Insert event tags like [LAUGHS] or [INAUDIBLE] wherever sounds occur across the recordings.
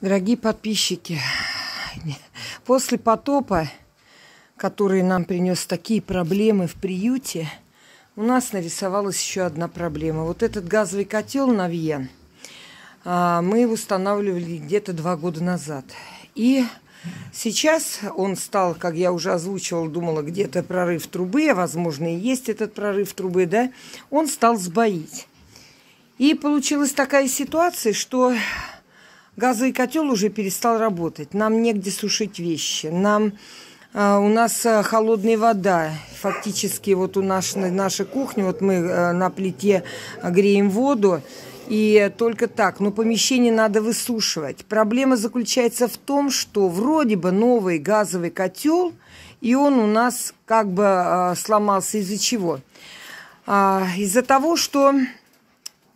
Дорогие подписчики, [LAUGHS] после потопа, который нам принес такие проблемы в приюте, у нас нарисовалась еще одна проблема. Вот этот газовый котел на Вьен, а, мы его устанавливали где-то два года назад. И сейчас он стал, как я уже озвучивала, думала, где-то прорыв трубы, а, возможно и есть этот прорыв трубы, да, он стал сбоить. И получилась такая ситуация, что газовый котел уже перестал работать. Нам негде сушить вещи. Нам э, у нас э, холодная вода. Фактически вот у нас наша кухня, вот мы э, на плите греем воду. И только так. Но помещение надо высушивать. Проблема заключается в том, что вроде бы новый газовый котел, и он у нас как бы э, сломался из-за чего? Э, из-за того, что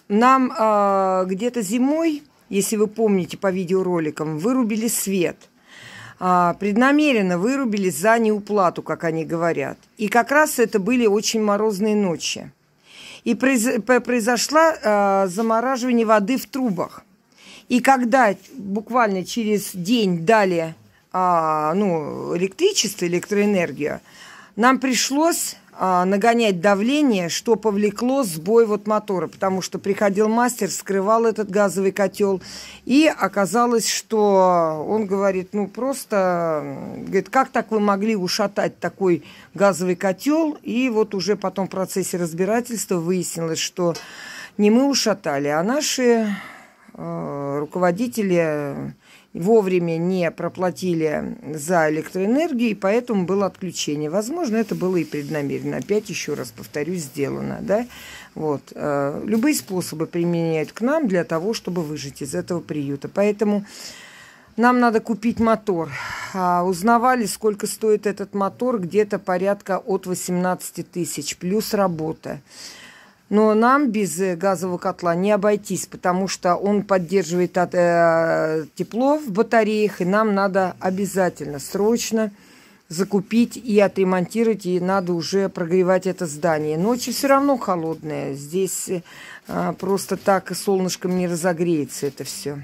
нам э, где-то зимой если вы помните по видеороликам, вырубили свет а, – преднамеренно вырубили за неуплату, как они говорят. И как раз это были очень морозные ночи. И произ, произошло э, а, замораживание воды в трубах. И когда буквально через день дали э, ну, электричество, электроэнергию, нам пришлось а, нагонять давление, что повлекло сбой вот мотора, потому что приходил мастер, скрывал этот газовый котел, и оказалось, что он говорит, ну просто, говорит, как так вы могли ушатать такой газовый котел, и вот уже потом в процессе разбирательства выяснилось, что не мы ушатали, а наши а, руководители э, вовремя не проплатили за электроэнергию, и поэтому было отключение. Возможно, это было и преднамеренно. Опять еще раз повторюсь, сделано. Да? Вот. Э, любые способы применяют к нам для того, чтобы выжить из этого приюта. Поэтому нам надо купить мотор. А узнавали, сколько стоит этот мотор, где-то порядка от 18 тысяч, плюс работа. Но нам без э, газового котла не обойтись, потому что он поддерживает от, э, тепло в батареях, и нам надо обязательно срочно закупить и отремонтировать, и надо уже прогревать это здание. Ночи все равно холодные, здесь э, просто так солнышком не разогреется это все.